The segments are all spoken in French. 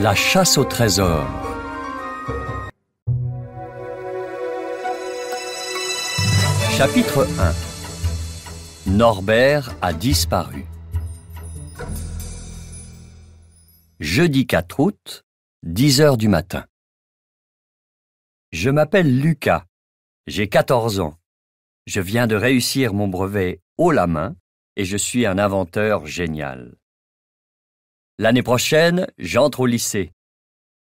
La chasse au trésor. Chapitre 1 Norbert a disparu. Jeudi 4 août, 10 heures du matin. Je m'appelle Lucas. J'ai 14 ans. Je viens de réussir mon brevet haut la main et je suis un inventeur génial. L'année prochaine, j'entre au lycée.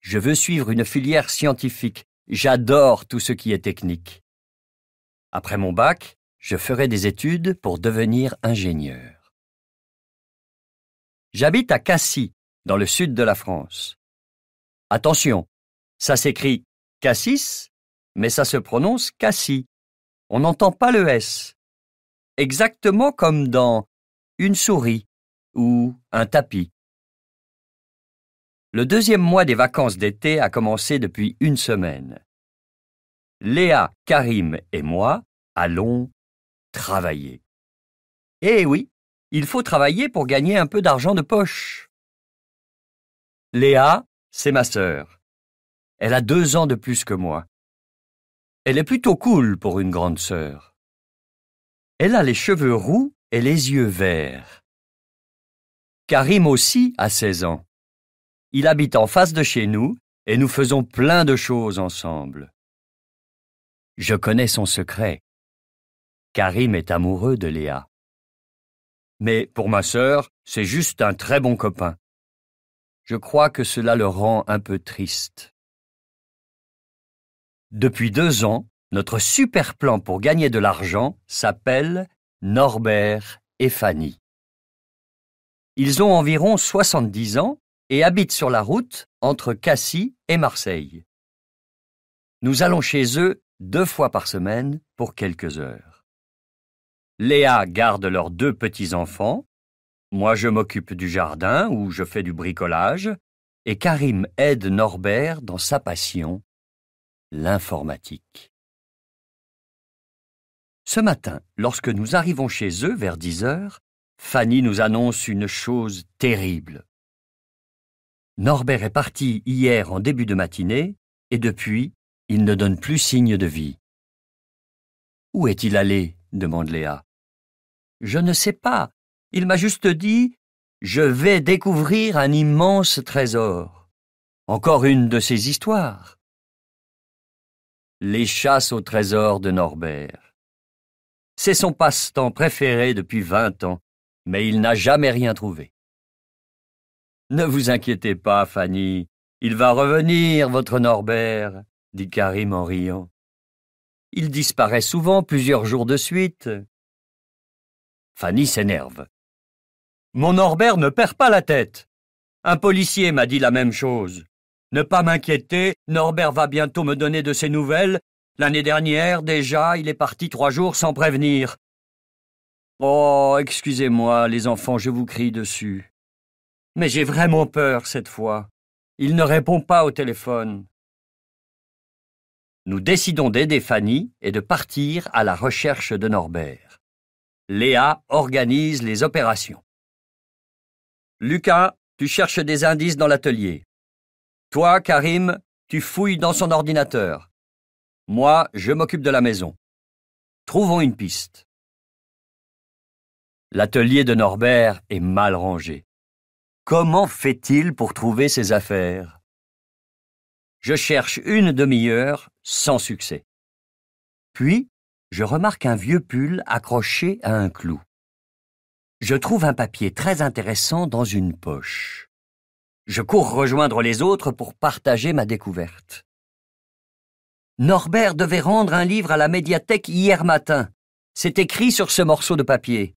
Je veux suivre une filière scientifique. J'adore tout ce qui est technique. Après mon bac, je ferai des études pour devenir ingénieur. J'habite à Cassis, dans le sud de la France. Attention, ça s'écrit Cassis, mais ça se prononce Cassis. On n'entend pas le S. Exactement comme dans une souris ou un tapis. Le deuxième mois des vacances d'été a commencé depuis une semaine. Léa, Karim et moi allons travailler. Eh oui, il faut travailler pour gagner un peu d'argent de poche. Léa, c'est ma sœur. Elle a deux ans de plus que moi. Elle est plutôt cool pour une grande sœur. Elle a les cheveux roux et les yeux verts. Karim aussi a 16 ans. Il habite en face de chez nous et nous faisons plein de choses ensemble. Je connais son secret. Karim est amoureux de Léa. Mais pour ma sœur, c'est juste un très bon copain. Je crois que cela le rend un peu triste. Depuis deux ans, notre super plan pour gagner de l'argent s'appelle Norbert et Fanny. Ils ont environ 70 ans et habite sur la route entre Cassis et Marseille. Nous allons chez eux deux fois par semaine pour quelques heures. Léa garde leurs deux petits-enfants, moi je m'occupe du jardin où je fais du bricolage, et Karim aide Norbert dans sa passion, l'informatique. Ce matin, lorsque nous arrivons chez eux vers 10 heures, Fanny nous annonce une chose terrible. Norbert est parti hier en début de matinée, et depuis, il ne donne plus signe de vie. Où est-il allé demande Léa. Je ne sais pas. Il m'a juste dit Je vais découvrir un immense trésor. Encore une de ses histoires. Les chasses au trésor de Norbert. C'est son passe-temps préféré depuis vingt ans, mais il n'a jamais rien trouvé. Ne vous inquiétez pas, Fanny. Il va revenir, votre Norbert, dit Karim en riant. Il disparaît souvent plusieurs jours de suite. Fanny s'énerve. Mon Norbert ne perd pas la tête. Un policier m'a dit la même chose. Ne pas m'inquiéter, Norbert va bientôt me donner de ses nouvelles. L'année dernière, déjà, il est parti trois jours sans prévenir. Oh, excusez-moi, les enfants, je vous crie dessus. Mais j'ai vraiment peur cette fois. Il ne répond pas au téléphone. Nous décidons d'aider Fanny et de partir à la recherche de Norbert. Léa organise les opérations. Lucas, tu cherches des indices dans l'atelier. Toi, Karim, tu fouilles dans son ordinateur. Moi, je m'occupe de la maison. Trouvons une piste. L'atelier de Norbert est mal rangé. Comment fait-il pour trouver ses affaires Je cherche une demi-heure sans succès. Puis, je remarque un vieux pull accroché à un clou. Je trouve un papier très intéressant dans une poche. Je cours rejoindre les autres pour partager ma découverte. Norbert devait rendre un livre à la médiathèque hier matin. C'est écrit sur ce morceau de papier.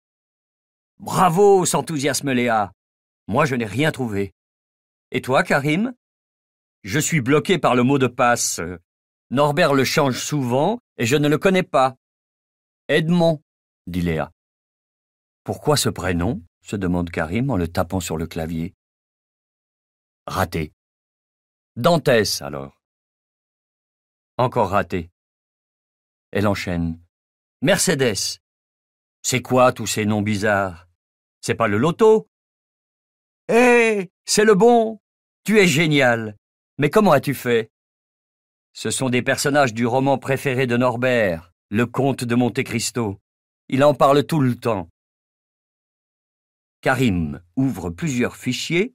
Bravo, s'enthousiasme Léa. Moi, je n'ai rien trouvé. Et toi, Karim Je suis bloqué par le mot de passe. Norbert le change souvent et je ne le connais pas. Edmond, dit Léa. Pourquoi ce prénom se demande Karim en le tapant sur le clavier. Raté. Dantès, alors. Encore raté. Elle enchaîne. Mercedes. C'est quoi tous ces noms bizarres C'est pas le loto Hé, eh, c'est le bon Tu es génial Mais comment as-tu fait Ce sont des personnages du roman préféré de Norbert, Le Comte de Monte Cristo. Il en parle tout le temps. Karim ouvre plusieurs fichiers,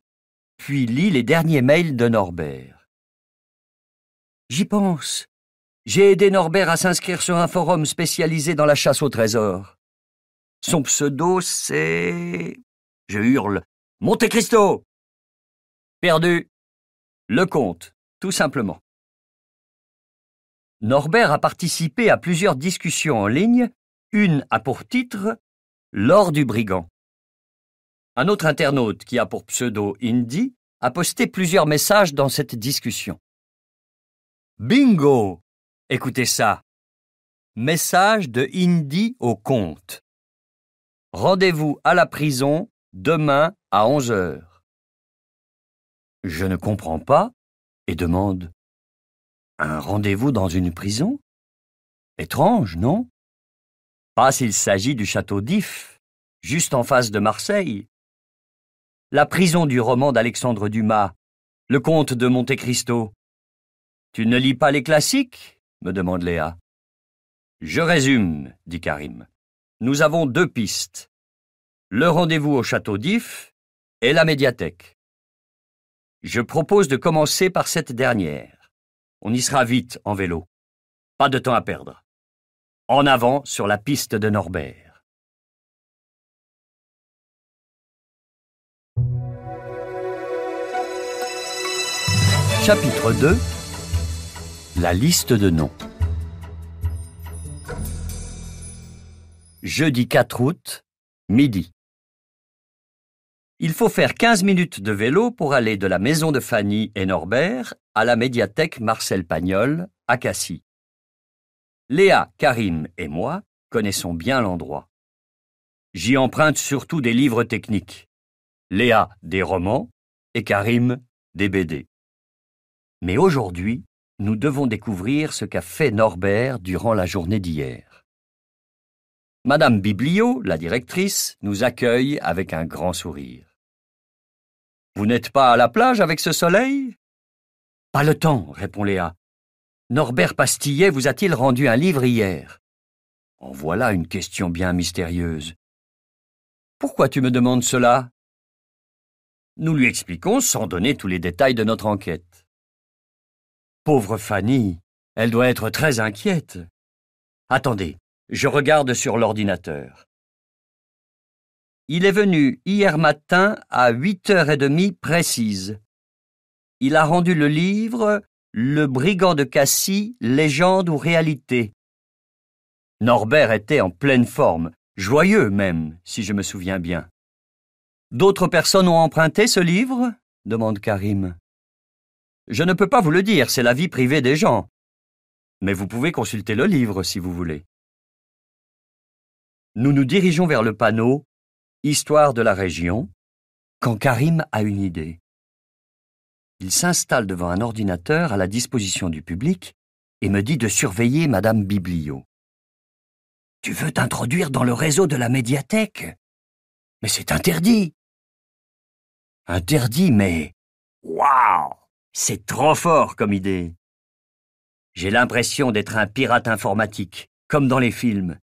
puis lit les derniers mails de Norbert. J'y pense. J'ai aidé Norbert à s'inscrire sur un forum spécialisé dans la chasse au trésor. Son pseudo, c'est... Je hurle Monte Cristo Perdu. Le comte, tout simplement. Norbert a participé à plusieurs discussions en ligne, une a pour titre L'or du brigand. Un autre internaute qui a pour pseudo Indy a posté plusieurs messages dans cette discussion. Bingo Écoutez ça. Message de Indy au comte. Rendez-vous à la prison demain à onze heures. Je ne comprends pas et demande Un rendez-vous dans une prison Étrange, non Pas s'il s'agit du château d'If, juste en face de Marseille. La prison du roman d'Alexandre Dumas, le comte de Monte Cristo. Tu ne lis pas les classiques me demande Léa. Je résume, dit Karim. Nous avons deux pistes le rendez-vous au château d'If et la médiathèque. Je propose de commencer par cette dernière. On y sera vite en vélo. Pas de temps à perdre. En avant sur la piste de Norbert. Chapitre 2 La liste de noms Jeudi 4 août, midi. Il faut faire 15 minutes de vélo pour aller de la maison de Fanny et Norbert à la médiathèque Marcel Pagnol à Cassis. Léa, Karim et moi connaissons bien l'endroit. J'y emprunte surtout des livres techniques. Léa, des romans et Karim, des BD. Mais aujourd'hui, nous devons découvrir ce qu'a fait Norbert durant la journée d'hier. Madame Biblio, la directrice, nous accueille avec un grand sourire. Vous n'êtes pas à la plage avec ce soleil Pas le temps, répond Léa. Norbert Pastillet vous a-t-il rendu un livre hier En voilà une question bien mystérieuse. Pourquoi tu me demandes cela Nous lui expliquons sans donner tous les détails de notre enquête. Pauvre Fanny, elle doit être très inquiète. Attendez, je regarde sur l'ordinateur. Il est venu hier matin à huit heures et demie précises. Il a rendu le livre Le brigand de Cassis, légende ou réalité. Norbert était en pleine forme, joyeux même, si je me souviens bien. D'autres personnes ont emprunté ce livre demande Karim. Je ne peux pas vous le dire, c'est la vie privée des gens. Mais vous pouvez consulter le livre si vous voulez. Nous nous dirigeons vers le panneau Histoire de la région, quand Karim a une idée. Il s'installe devant un ordinateur à la disposition du public et me dit de surveiller Madame Biblio. Tu veux t'introduire dans le réseau de la médiathèque Mais c'est interdit Interdit, mais... Waouh C'est trop fort comme idée J'ai l'impression d'être un pirate informatique, comme dans les films.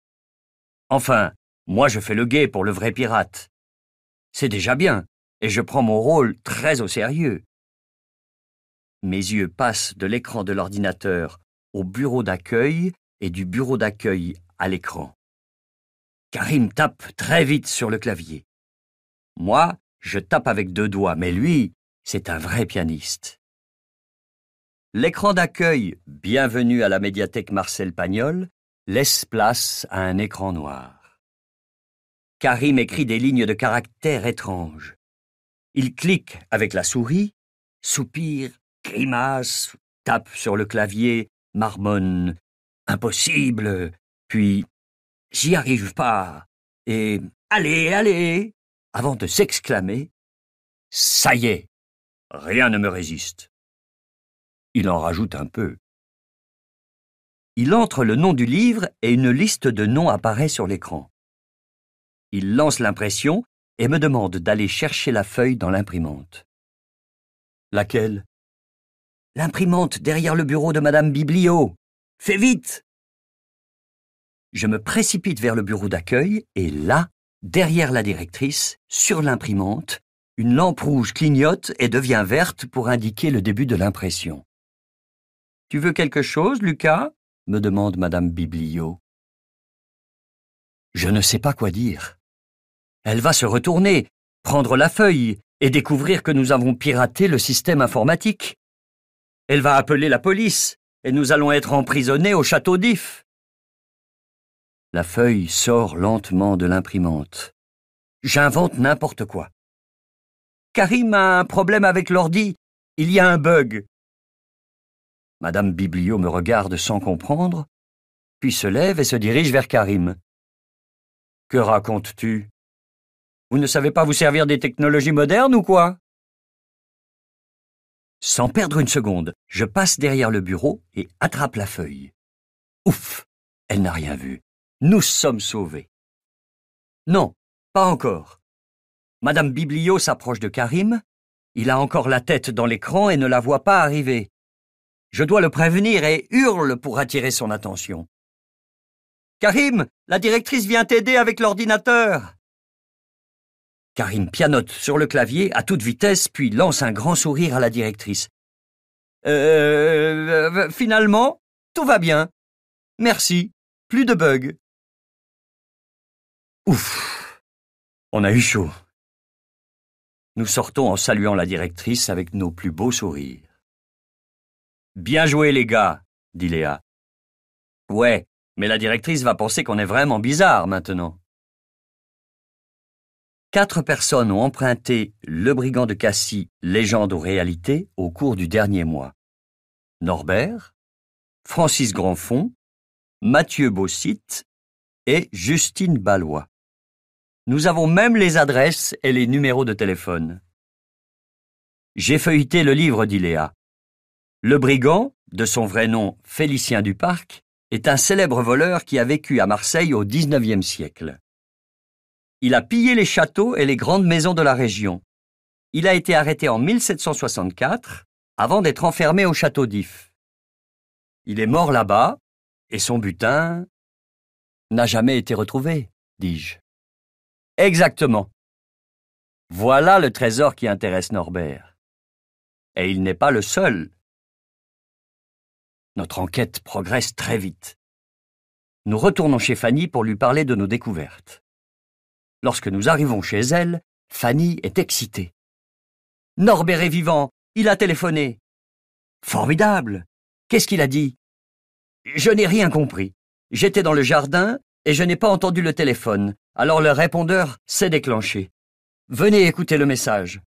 Enfin, moi, je fais le guet pour le vrai pirate. C'est déjà bien, et je prends mon rôle très au sérieux. Mes yeux passent de l'écran de l'ordinateur au bureau d'accueil et du bureau d'accueil à l'écran. Karim tape très vite sur le clavier. Moi, je tape avec deux doigts, mais lui, c'est un vrai pianiste. L'écran d'accueil Bienvenue à la médiathèque Marcel Pagnol laisse place à un écran noir. Karim écrit des lignes de caractère étranges. Il clique avec la souris, soupire, grimace, tape sur le clavier, marmonne Impossible, puis J'y arrive pas, et Allez, allez avant de s'exclamer Ça y est, rien ne me résiste. Il en rajoute un peu. Il entre le nom du livre et une liste de noms apparaît sur l'écran. Il lance l'impression et me demande d'aller chercher la feuille dans l'imprimante. Laquelle L'imprimante derrière le bureau de Madame Biblio. Fais vite Je me précipite vers le bureau d'accueil et là, derrière la directrice, sur l'imprimante, une lampe rouge clignote et devient verte pour indiquer le début de l'impression. Tu veux quelque chose, Lucas me demande Madame Biblio. Je ne sais pas quoi dire. Elle va se retourner, prendre la feuille et découvrir que nous avons piraté le système informatique. Elle va appeler la police et nous allons être emprisonnés au château d'If. La feuille sort lentement de l'imprimante. J'invente n'importe quoi. Karim a un problème avec l'ordi. Il y a un bug. Madame Biblio me regarde sans comprendre, puis se lève et se dirige vers Karim. Que racontes-tu Vous ne savez pas vous servir des technologies modernes ou quoi Sans perdre une seconde, je passe derrière le bureau et attrape la feuille. Ouf Elle n'a rien vu. Nous sommes sauvés. Non, pas encore. Madame Biblio s'approche de Karim. Il a encore la tête dans l'écran et ne la voit pas arriver. Je dois le prévenir et hurle pour attirer son attention. Karim, la directrice vient t'aider avec l'ordinateur. Karine pianote sur le clavier à toute vitesse, puis lance un grand sourire à la directrice. Euh, euh, euh, finalement, tout va bien. Merci. Plus de bugs. Ouf. On a eu chaud. Nous sortons en saluant la directrice avec nos plus beaux sourires. Bien joué, les gars, dit Léa. Ouais, mais la directrice va penser qu'on est vraiment bizarre maintenant. Quatre personnes ont emprunté Le Brigand de Cassis, légende ou réalité, au cours du dernier mois. Norbert, Francis Grandfond, Mathieu Beaucite et Justine Ballois. Nous avons même les adresses et les numéros de téléphone. J'ai feuilleté le livre d'Iléa. Le brigand, de son vrai nom Félicien Duparc, est un célèbre voleur qui a vécu à Marseille au XIXe siècle. Il a pillé les châteaux et les grandes maisons de la région. Il a été arrêté en 1764 avant d'être enfermé au château d'If. Il est mort là-bas et son butin n'a jamais été retrouvé, dis-je. Exactement. Voilà le trésor qui intéresse Norbert. Et il n'est pas le seul notre enquête progresse très vite. Nous retournons chez Fanny pour lui parler de nos découvertes. Lorsque nous arrivons chez elle, Fanny est excitée. Norbert est vivant, il a téléphoné. Formidable. Qu'est-ce qu'il a dit Je n'ai rien compris. J'étais dans le jardin et je n'ai pas entendu le téléphone, alors le répondeur s'est déclenché. Venez écouter le message.